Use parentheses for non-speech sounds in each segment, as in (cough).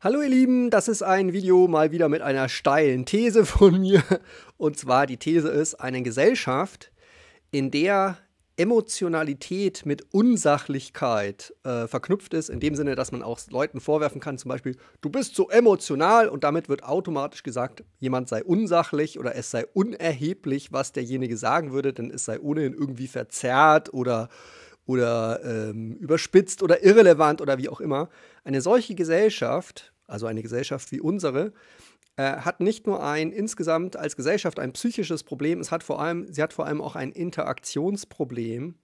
Hallo ihr Lieben, das ist ein Video mal wieder mit einer steilen These von mir. Und zwar die These ist, eine Gesellschaft, in der Emotionalität mit Unsachlichkeit äh, verknüpft ist, in dem Sinne, dass man auch Leuten vorwerfen kann, zum Beispiel, du bist so emotional und damit wird automatisch gesagt, jemand sei unsachlich oder es sei unerheblich, was derjenige sagen würde, denn es sei ohnehin irgendwie verzerrt oder oder ähm, überspitzt oder irrelevant oder wie auch immer. Eine solche Gesellschaft, also eine Gesellschaft wie unsere, äh, hat nicht nur ein insgesamt als Gesellschaft ein psychisches Problem, es hat vor allem, sie hat vor allem auch ein Interaktionsproblem.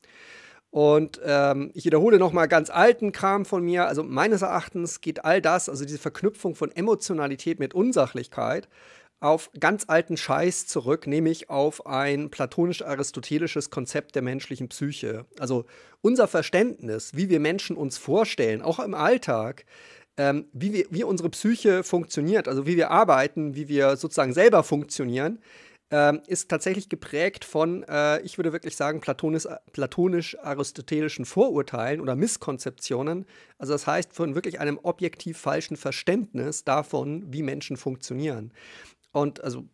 Und ähm, ich wiederhole nochmal ganz alten Kram von mir. Also meines Erachtens geht all das, also diese Verknüpfung von Emotionalität mit Unsachlichkeit, auf ganz alten Scheiß zurück, nämlich auf ein platonisch-aristotelisches Konzept der menschlichen Psyche. Also unser Verständnis, wie wir Menschen uns vorstellen, auch im Alltag, ähm, wie, wir, wie unsere Psyche funktioniert, also wie wir arbeiten, wie wir sozusagen selber funktionieren, ähm, ist tatsächlich geprägt von, äh, ich würde wirklich sagen, platonisch-aristotelischen Vorurteilen oder Misskonzeptionen. Also das heißt von wirklich einem objektiv falschen Verständnis davon, wie Menschen funktionieren. Und also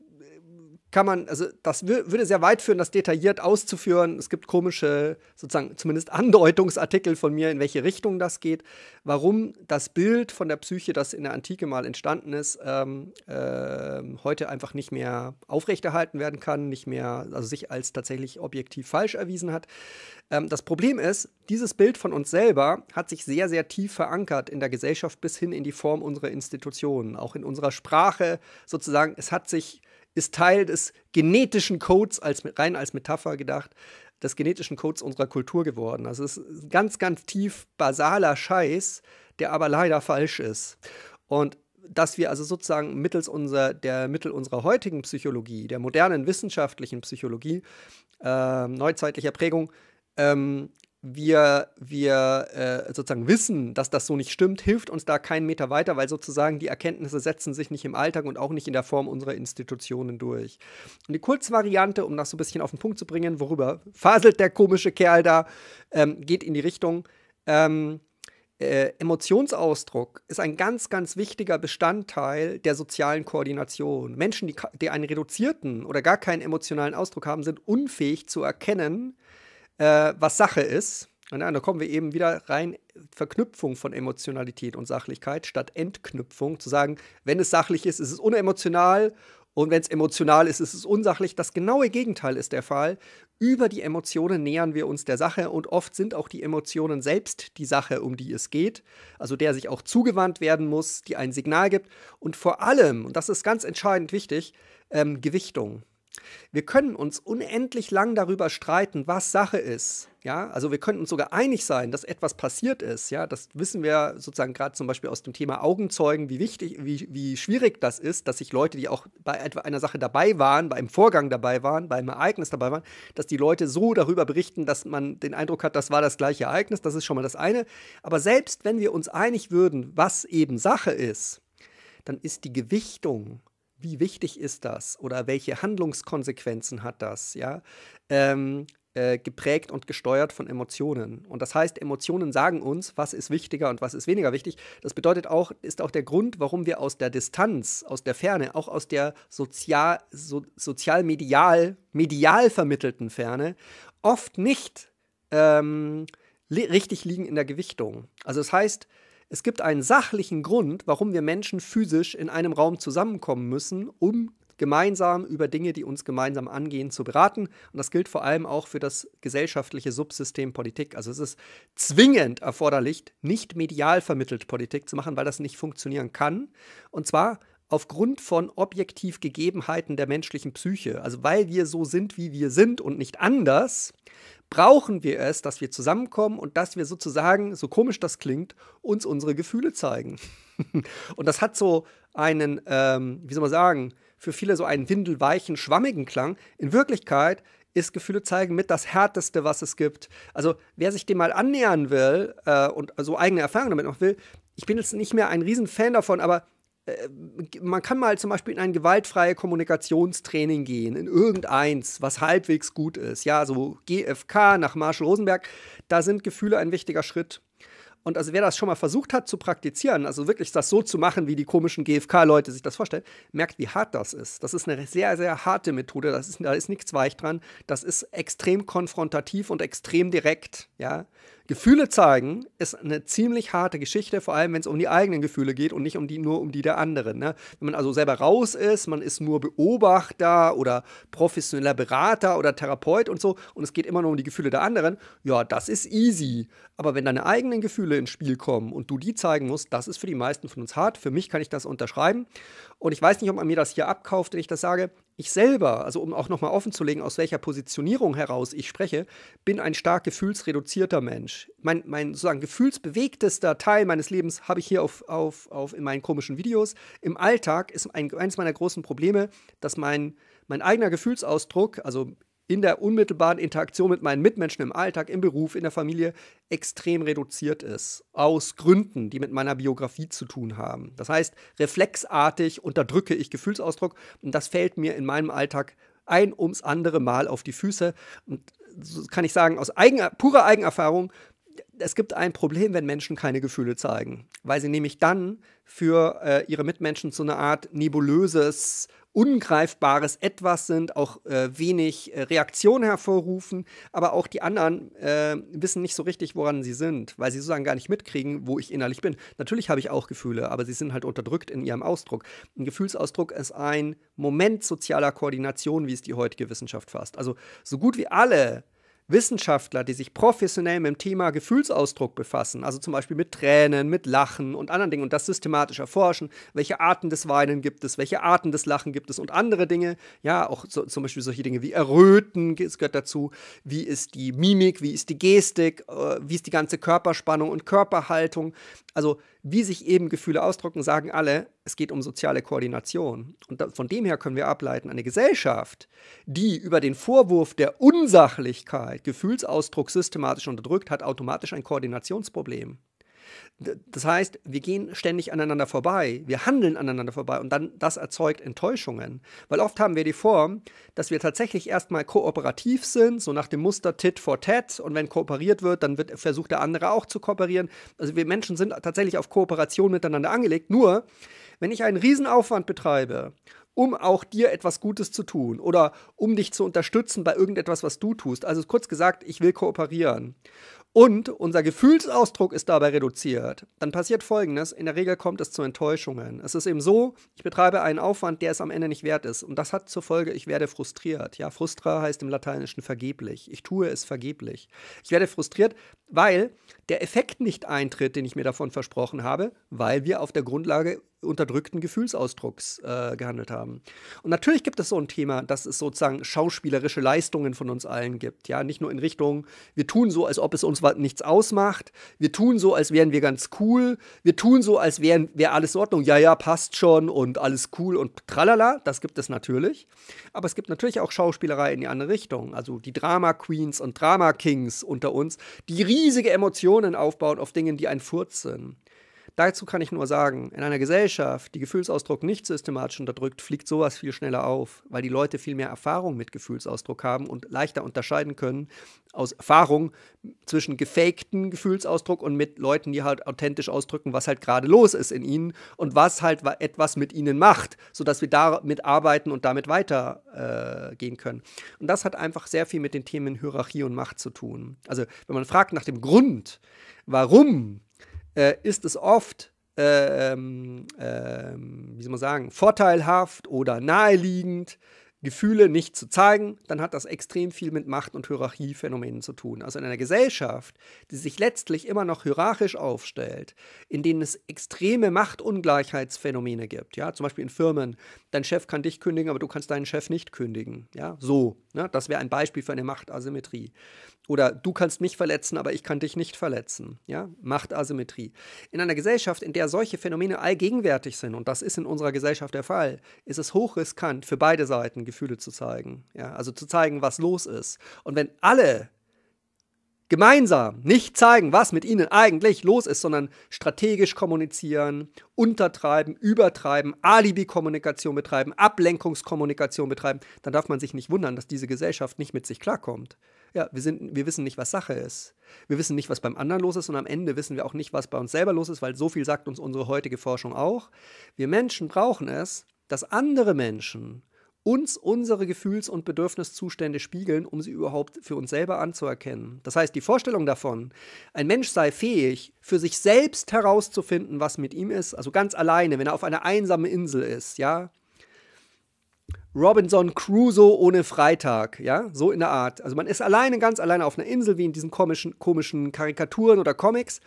kann man, also das würde sehr weit führen, das detailliert auszuführen. Es gibt komische, sozusagen zumindest Andeutungsartikel von mir, in welche Richtung das geht, warum das Bild von der Psyche, das in der Antike mal entstanden ist, ähm, äh, heute einfach nicht mehr aufrechterhalten werden kann, nicht mehr, also sich als tatsächlich objektiv falsch erwiesen hat. Ähm, das Problem ist, dieses Bild von uns selber hat sich sehr, sehr tief verankert in der Gesellschaft bis hin in die Form unserer Institutionen, auch in unserer Sprache sozusagen. Es hat sich ist Teil des genetischen Codes, als, rein als Metapher gedacht, des genetischen Codes unserer Kultur geworden. Also es ist ganz, ganz tief basaler Scheiß, der aber leider falsch ist. Und dass wir also sozusagen mittels unserer, der Mittel unserer heutigen Psychologie, der modernen wissenschaftlichen Psychologie, äh, neuzeitlicher Prägung, ähm, wir, wir äh, sozusagen wissen, dass das so nicht stimmt, hilft uns da keinen Meter weiter, weil sozusagen die Erkenntnisse setzen sich nicht im Alltag und auch nicht in der Form unserer Institutionen durch. Und die Kurzvariante, um das so ein bisschen auf den Punkt zu bringen, worüber faselt der komische Kerl da, ähm, geht in die Richtung, ähm, äh, Emotionsausdruck ist ein ganz, ganz wichtiger Bestandteil der sozialen Koordination. Menschen, die, die einen reduzierten oder gar keinen emotionalen Ausdruck haben, sind unfähig zu erkennen, äh, was Sache ist. Und dann, da kommen wir eben wieder rein, Verknüpfung von Emotionalität und Sachlichkeit statt Entknüpfung, zu sagen, wenn es sachlich ist, ist es unemotional und wenn es emotional ist, ist es unsachlich. Das genaue Gegenteil ist der Fall. Über die Emotionen nähern wir uns der Sache und oft sind auch die Emotionen selbst die Sache, um die es geht, also der sich auch zugewandt werden muss, die ein Signal gibt und vor allem, und das ist ganz entscheidend wichtig, ähm, Gewichtung. Wir können uns unendlich lang darüber streiten, was Sache ist. Ja, also wir könnten uns sogar einig sein, dass etwas passiert ist. Ja, das wissen wir sozusagen gerade zum Beispiel aus dem Thema Augenzeugen, wie wichtig, wie, wie schwierig das ist, dass sich Leute, die auch bei einer Sache dabei waren, bei einem Vorgang dabei waren, bei einem Ereignis dabei waren, dass die Leute so darüber berichten, dass man den Eindruck hat, das war das gleiche Ereignis. Das ist schon mal das eine. Aber selbst wenn wir uns einig würden, was eben Sache ist, dann ist die Gewichtung wie wichtig ist das oder welche Handlungskonsequenzen hat das, ja, ähm, äh, geprägt und gesteuert von Emotionen. Und das heißt, Emotionen sagen uns, was ist wichtiger und was ist weniger wichtig. Das bedeutet auch, ist auch der Grund, warum wir aus der Distanz, aus der Ferne, auch aus der sozial, so, sozial medial, medial vermittelten Ferne oft nicht ähm, li richtig liegen in der Gewichtung. Also das heißt, es gibt einen sachlichen Grund, warum wir Menschen physisch in einem Raum zusammenkommen müssen, um gemeinsam über Dinge, die uns gemeinsam angehen, zu beraten. Und das gilt vor allem auch für das gesellschaftliche Subsystem Politik. Also es ist zwingend erforderlich, nicht medial vermittelt Politik zu machen, weil das nicht funktionieren kann. Und zwar aufgrund von objektiv Gegebenheiten der menschlichen Psyche, also weil wir so sind, wie wir sind und nicht anders, brauchen wir es, dass wir zusammenkommen und dass wir sozusagen, so komisch das klingt, uns unsere Gefühle zeigen. (laughs) und das hat so einen, ähm, wie soll man sagen, für viele so einen windelweichen, schwammigen Klang. In Wirklichkeit ist Gefühle zeigen mit das Härteste, was es gibt. Also wer sich dem mal annähern will äh, und so also eigene Erfahrungen damit noch will, ich bin jetzt nicht mehr ein Riesenfan davon, aber äh, man kann mal zum Beispiel in ein gewaltfreie Kommunikationstraining gehen, in irgendeins, was halbwegs gut ist. Ja, so GFK nach Marshall Rosenberg, da sind Gefühle ein wichtiger Schritt. Und also wer das schon mal versucht hat zu praktizieren, also wirklich das so zu machen, wie die komischen GFK-Leute sich das vorstellen, merkt, wie hart das ist. Das ist eine sehr, sehr harte Methode. Das ist, da ist nichts weich dran. Das ist extrem konfrontativ und extrem direkt. Ja, Gefühle zeigen ist eine ziemlich harte Geschichte, vor allem wenn es um die eigenen Gefühle geht und nicht um die, nur um die der anderen. Ne? Wenn man also selber raus ist, man ist nur Beobachter oder professioneller Berater oder Therapeut und so und es geht immer nur um die Gefühle der anderen, ja, das ist easy. Aber wenn deine eigenen Gefühle ins Spiel kommen und du die zeigen musst, das ist für die meisten von uns hart. Für mich kann ich das unterschreiben. Und ich weiß nicht, ob man mir das hier abkauft, wenn ich das sage. Ich selber, also um auch nochmal offenzulegen, aus welcher Positionierung heraus ich spreche, bin ein stark gefühlsreduzierter Mensch. Mein, mein sozusagen gefühlsbewegtester Teil meines Lebens habe ich hier auf, auf, auf in meinen komischen Videos. Im Alltag ist ein, eines meiner großen Probleme, dass mein, mein eigener Gefühlsausdruck, also in der unmittelbaren Interaktion mit meinen Mitmenschen im Alltag, im Beruf, in der Familie extrem reduziert ist. Aus Gründen, die mit meiner Biografie zu tun haben. Das heißt, reflexartig unterdrücke ich Gefühlsausdruck und das fällt mir in meinem Alltag ein ums andere Mal auf die Füße. Und so kann ich sagen, aus eigener, purer Eigenerfahrung, es gibt ein Problem, wenn Menschen keine Gefühle zeigen, weil sie nämlich dann für äh, ihre Mitmenschen so eine Art nebulöses, ungreifbares Etwas sind, auch äh, wenig äh, Reaktion hervorrufen, aber auch die anderen äh, wissen nicht so richtig, woran sie sind, weil sie sozusagen gar nicht mitkriegen, wo ich innerlich bin. Natürlich habe ich auch Gefühle, aber sie sind halt unterdrückt in ihrem Ausdruck. Ein Gefühlsausdruck ist ein Moment sozialer Koordination, wie es die heutige Wissenschaft fasst. Also so gut wie alle Wissenschaftler, die sich professionell mit dem Thema Gefühlsausdruck befassen, also zum Beispiel mit Tränen, mit Lachen und anderen Dingen und das systematisch erforschen, welche Arten des Weinen gibt es, welche Arten des Lachen gibt es und andere Dinge, ja, auch so, zum Beispiel solche Dinge wie Erröten es gehört dazu, wie ist die Mimik, wie ist die Gestik, äh, wie ist die ganze Körperspannung und Körperhaltung, also wie sich eben Gefühle ausdrücken, sagen alle, es geht um soziale Koordination. Und da, von dem her können wir ableiten, eine Gesellschaft, die über den Vorwurf der Unsachlichkeit Gefühlsausdruck systematisch unterdrückt, hat automatisch ein Koordinationsproblem. Das heißt, wir gehen ständig aneinander vorbei, wir handeln aneinander vorbei und dann das erzeugt Enttäuschungen. Weil oft haben wir die Form, dass wir tatsächlich erstmal kooperativ sind, so nach dem Muster Tit for Tat und wenn kooperiert wird, dann wird, versucht der andere auch zu kooperieren. Also wir Menschen sind tatsächlich auf Kooperation miteinander angelegt. Nur, wenn ich einen Riesenaufwand betreibe, um auch dir etwas Gutes zu tun oder um dich zu unterstützen bei irgendetwas, was du tust. Also kurz gesagt, ich will kooperieren und unser Gefühlsausdruck ist dabei reduziert, dann passiert Folgendes. In der Regel kommt es zu Enttäuschungen. Es ist eben so, ich betreibe einen Aufwand, der es am Ende nicht wert ist. Und das hat zur Folge, ich werde frustriert. Ja, frustra heißt im Lateinischen vergeblich. Ich tue es vergeblich. Ich werde frustriert, weil der Effekt nicht eintritt, den ich mir davon versprochen habe, weil wir auf der Grundlage unterdrückten Gefühlsausdrucks äh, gehandelt haben. Und natürlich gibt es so ein Thema, dass es sozusagen schauspielerische Leistungen von uns allen gibt. Ja, nicht nur in Richtung, wir tun so, als ob es uns nichts ausmacht, wir tun so, als wären wir ganz cool, wir tun so, als wäre wär alles in Ordnung, ja, ja, passt schon und alles cool und tralala, das gibt es natürlich. Aber es gibt natürlich auch Schauspielerei in die andere Richtung. Also die Drama Queens und Drama Kings unter uns, die riesige Emotionen aufbauen auf Dingen, die ein Furz sind. Dazu kann ich nur sagen, in einer Gesellschaft, die Gefühlsausdruck nicht systematisch unterdrückt, fliegt sowas viel schneller auf, weil die Leute viel mehr Erfahrung mit Gefühlsausdruck haben und leichter unterscheiden können aus Erfahrung zwischen gefakten Gefühlsausdruck und mit Leuten, die halt authentisch ausdrücken, was halt gerade los ist in ihnen und was halt etwas mit ihnen macht, sodass wir damit arbeiten und damit weitergehen äh, können. Und das hat einfach sehr viel mit den Themen Hierarchie und Macht zu tun. Also wenn man fragt nach dem Grund, warum äh, ist es oft, äh, ähm, ähm, wie soll man sagen, vorteilhaft oder naheliegend, Gefühle nicht zu zeigen, dann hat das extrem viel mit Macht- und Hierarchiephänomenen zu tun. Also in einer Gesellschaft, die sich letztlich immer noch hierarchisch aufstellt, in denen es extreme Machtungleichheitsphänomene gibt, ja, zum Beispiel in Firmen, dein Chef kann dich kündigen, aber du kannst deinen Chef nicht kündigen, ja, so, ne? das wäre ein Beispiel für eine Machtasymmetrie. Oder du kannst mich verletzen, aber ich kann dich nicht verletzen. Ja? Machtasymmetrie. In einer Gesellschaft, in der solche Phänomene allgegenwärtig sind, und das ist in unserer Gesellschaft der Fall, ist es hochriskant, für beide Seiten Gefühle zu zeigen. Ja? Also zu zeigen, was los ist. Und wenn alle gemeinsam nicht zeigen, was mit ihnen eigentlich los ist, sondern strategisch kommunizieren, untertreiben, übertreiben, Alibi-Kommunikation betreiben, Ablenkungskommunikation betreiben, dann darf man sich nicht wundern, dass diese Gesellschaft nicht mit sich klarkommt. Ja, wir, sind, wir wissen nicht, was Sache ist. Wir wissen nicht, was beim anderen los ist und am Ende wissen wir auch nicht, was bei uns selber los ist, weil so viel sagt uns unsere heutige Forschung auch. Wir Menschen brauchen es, dass andere Menschen uns unsere Gefühls- und Bedürfniszustände spiegeln, um sie überhaupt für uns selber anzuerkennen. Das heißt, die Vorstellung davon, ein Mensch sei fähig, für sich selbst herauszufinden, was mit ihm ist, also ganz alleine, wenn er auf einer einsamen Insel ist, ja. Robinson Crusoe ohne Freitag, ja, so in der Art. Also man ist alleine, ganz alleine auf einer Insel, wie in diesen komischen, komischen Karikaturen oder Comics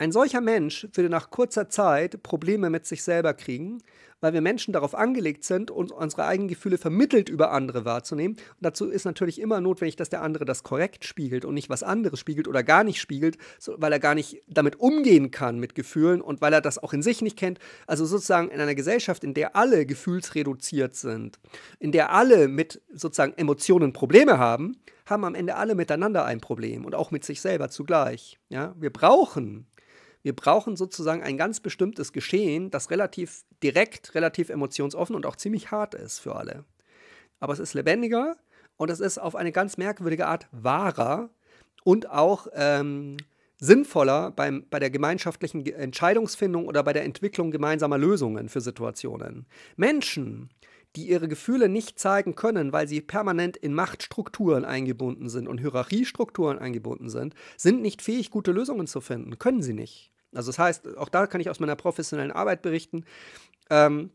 ein solcher Mensch würde nach kurzer Zeit Probleme mit sich selber kriegen, weil wir Menschen darauf angelegt sind, uns unsere eigenen Gefühle vermittelt über andere wahrzunehmen. Und dazu ist natürlich immer notwendig, dass der andere das korrekt spiegelt und nicht was anderes spiegelt oder gar nicht spiegelt, weil er gar nicht damit umgehen kann mit Gefühlen und weil er das auch in sich nicht kennt. Also sozusagen in einer Gesellschaft, in der alle gefühlsreduziert sind, in der alle mit sozusagen Emotionen Probleme haben, haben am Ende alle miteinander ein Problem und auch mit sich selber zugleich. Ja, wir brauchen wir brauchen sozusagen ein ganz bestimmtes Geschehen, das relativ direkt, relativ emotionsoffen und auch ziemlich hart ist für alle. Aber es ist lebendiger und es ist auf eine ganz merkwürdige Art wahrer und auch ähm, sinnvoller beim, bei der gemeinschaftlichen Entscheidungsfindung oder bei der Entwicklung gemeinsamer Lösungen für Situationen. Menschen, die ihre Gefühle nicht zeigen können, weil sie permanent in Machtstrukturen eingebunden sind und Hierarchiestrukturen eingebunden sind, sind nicht fähig, gute Lösungen zu finden. Können sie nicht. Also das heißt, auch da kann ich aus meiner professionellen Arbeit berichten. Ähm,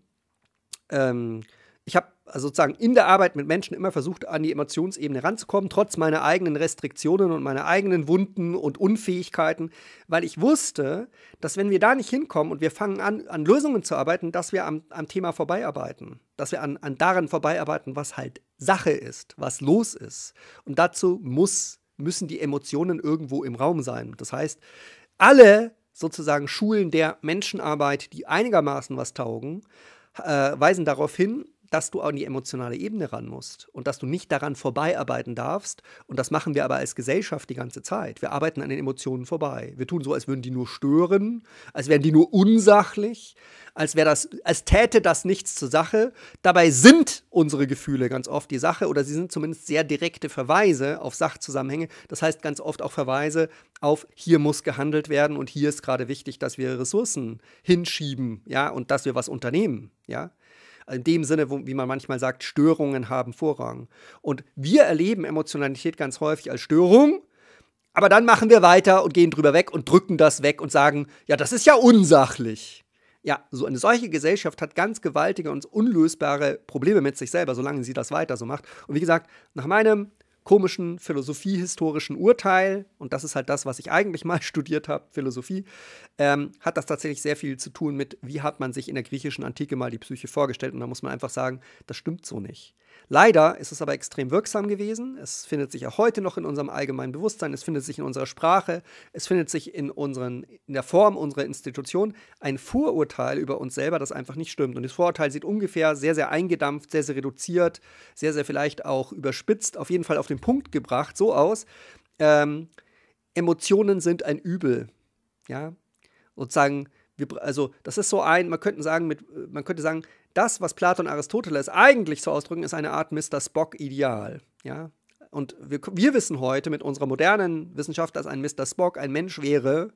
ähm, ich habe also äh, sozusagen in der Arbeit mit Menschen immer versucht, an die Emotionsebene ranzukommen, trotz meiner eigenen Restriktionen und meiner eigenen Wunden und Unfähigkeiten, weil ich wusste, dass wenn wir da nicht hinkommen und wir fangen an, an Lösungen zu arbeiten, dass wir am, am Thema vorbeiarbeiten, dass wir an, an daran vorbeiarbeiten, was halt Sache ist, was los ist. Und dazu muss, müssen die Emotionen irgendwo im Raum sein. Das heißt, alle sozusagen Schulen der Menschenarbeit, die einigermaßen was taugen, äh, weisen darauf hin, dass du an die emotionale Ebene ran musst und dass du nicht daran vorbeiarbeiten darfst. Und das machen wir aber als Gesellschaft die ganze Zeit. Wir arbeiten an den Emotionen vorbei. Wir tun so, als würden die nur stören, als wären die nur unsachlich, als, das, als täte das nichts zur Sache. Dabei sind unsere Gefühle ganz oft die Sache oder sie sind zumindest sehr direkte Verweise auf Sachzusammenhänge. Das heißt ganz oft auch Verweise auf, hier muss gehandelt werden und hier ist gerade wichtig, dass wir Ressourcen hinschieben ja, und dass wir was unternehmen. Ja. Also in dem Sinne, wo, wie man manchmal sagt, Störungen haben Vorrang. Und wir erleben Emotionalität ganz häufig als Störung, aber dann machen wir weiter und gehen drüber weg und drücken das weg und sagen, ja, das ist ja unsachlich. Ja, so eine solche Gesellschaft hat ganz gewaltige und unlösbare Probleme mit sich selber, solange sie das weiter so macht. Und wie gesagt, nach meinem komischen philosophiehistorischen Urteil, und das ist halt das, was ich eigentlich mal (laughs) studiert habe, Philosophie, ähm, hat das tatsächlich sehr viel zu tun mit, wie hat man sich in der griechischen Antike mal die Psyche vorgestellt. Und da muss man einfach sagen, das stimmt so nicht. Leider ist es aber extrem wirksam gewesen. Es findet sich auch heute noch in unserem allgemeinen Bewusstsein, es findet sich in unserer Sprache, es findet sich in, unseren, in der Form unserer Institution ein Vorurteil über uns selber, das einfach nicht stimmt. Und das Vorurteil sieht ungefähr sehr, sehr eingedampft, sehr, sehr reduziert, sehr, sehr vielleicht auch überspitzt, auf jeden Fall auf den Punkt gebracht, so aus. Ähm, Emotionen sind ein Übel. Ja, sozusagen, wir, also das ist so ein, man könnte sagen, mit, man könnte sagen, das, was Platon Aristoteles eigentlich zu ausdrücken, ist eine Art Mr. Spock-Ideal. Ja? Und wir, wir wissen heute mit unserer modernen Wissenschaft, dass ein Mr. Spock ein Mensch wäre,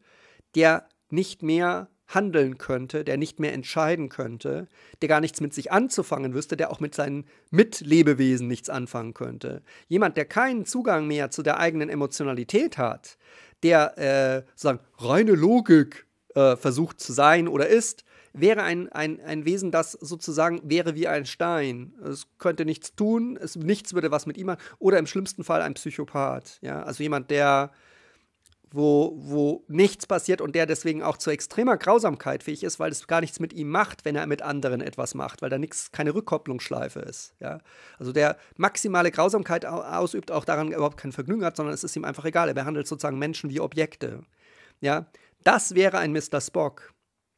der nicht mehr handeln könnte, der nicht mehr entscheiden könnte, der gar nichts mit sich anzufangen wüsste, der auch mit seinen Mitlebewesen nichts anfangen könnte. Jemand, der keinen Zugang mehr zu der eigenen Emotionalität hat, der äh, sozusagen reine Logik äh, versucht zu sein oder ist, wäre ein, ein, ein Wesen, das sozusagen wäre wie ein Stein. Es könnte nichts tun, es, nichts würde was mit ihm machen. Oder im schlimmsten Fall ein Psychopath. Ja? Also jemand, der wo, wo nichts passiert und der deswegen auch zu extremer Grausamkeit fähig ist, weil es gar nichts mit ihm macht, wenn er mit anderen etwas macht, weil da nichts, keine Rückkopplungsschleife ist. Ja? Also der maximale Grausamkeit ausübt, auch daran überhaupt kein Vergnügen hat, sondern es ist ihm einfach egal. Er behandelt sozusagen Menschen wie Objekte. Ja? Das wäre ein Mr. Spock.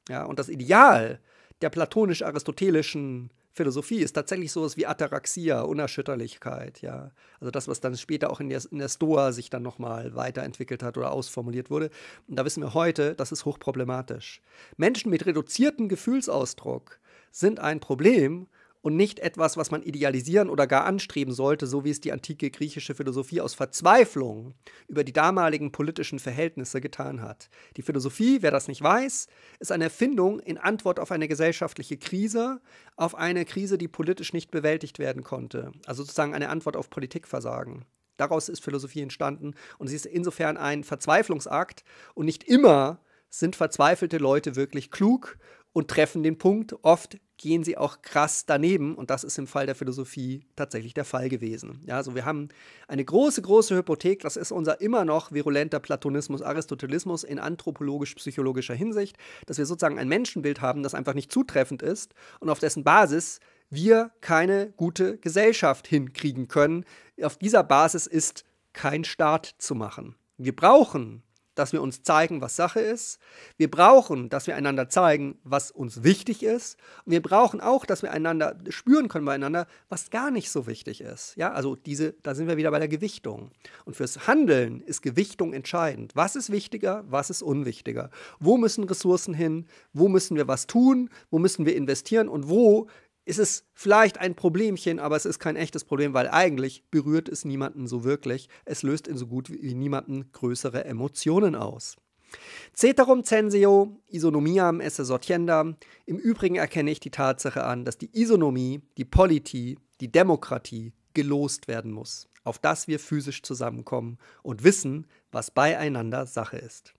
Ja, und das Ideal der platonisch-aristotelischen Philosophie ist tatsächlich sowas wie Ataraxia, Unerschütterlichkeit, ja. Also das, was dann später auch in der, in der Stoa sich dann nochmal weiterentwickelt hat oder ausformuliert wurde. Und da wissen wir heute, das ist hochproblematisch. Menschen mit reduziertem Gefühlsausdruck sind ein Problem, und nicht etwas, was man idealisieren oder gar anstreben sollte, so wie es die antike griechische Philosophie aus Verzweiflung über die damaligen politischen Verhältnisse getan hat. Die Philosophie, wer das nicht weiß, ist eine Erfindung in Antwort auf eine gesellschaftliche Krise, auf eine Krise, die politisch nicht bewältigt werden konnte. Also sozusagen eine Antwort auf Politikversagen. Daraus ist Philosophie entstanden und sie ist insofern ein Verzweiflungsakt und nicht immer sind verzweifelte Leute wirklich klug und treffen den Punkt oft gehen sie auch krass daneben und das ist im Fall der Philosophie tatsächlich der Fall gewesen. Ja, also wir haben eine große, große Hypothek, das ist unser immer noch virulenter Platonismus, Aristotelismus in anthropologisch-psychologischer Hinsicht, dass wir sozusagen ein Menschenbild haben, das einfach nicht zutreffend ist und auf dessen Basis wir keine gute Gesellschaft hinkriegen können. Auf dieser Basis ist kein Staat zu machen. Wir brauchen dass wir uns zeigen, was Sache ist. Wir brauchen, dass wir einander zeigen, was uns wichtig ist. Und wir brauchen auch, dass wir einander spüren können beieinander, was gar nicht so wichtig ist. Ja, also diese, da sind wir wieder bei der Gewichtung. Und fürs Handeln ist Gewichtung entscheidend. Was ist wichtiger, was ist unwichtiger? Wo müssen Ressourcen hin? Wo müssen wir was tun? Wo müssen wir investieren? Und wo ist es vielleicht ein Problemchen, aber es ist kein echtes Problem, weil eigentlich berührt es niemanden so wirklich. Es löst in so gut wie niemanden größere Emotionen aus. Ceterum censeo, isonomiam esse sortiendam. Im Übrigen erkenne ich die Tatsache an, dass die Isonomie, die Politie, die Demokratie gelost werden muss, auf das wir physisch zusammenkommen und wissen, was beieinander Sache ist.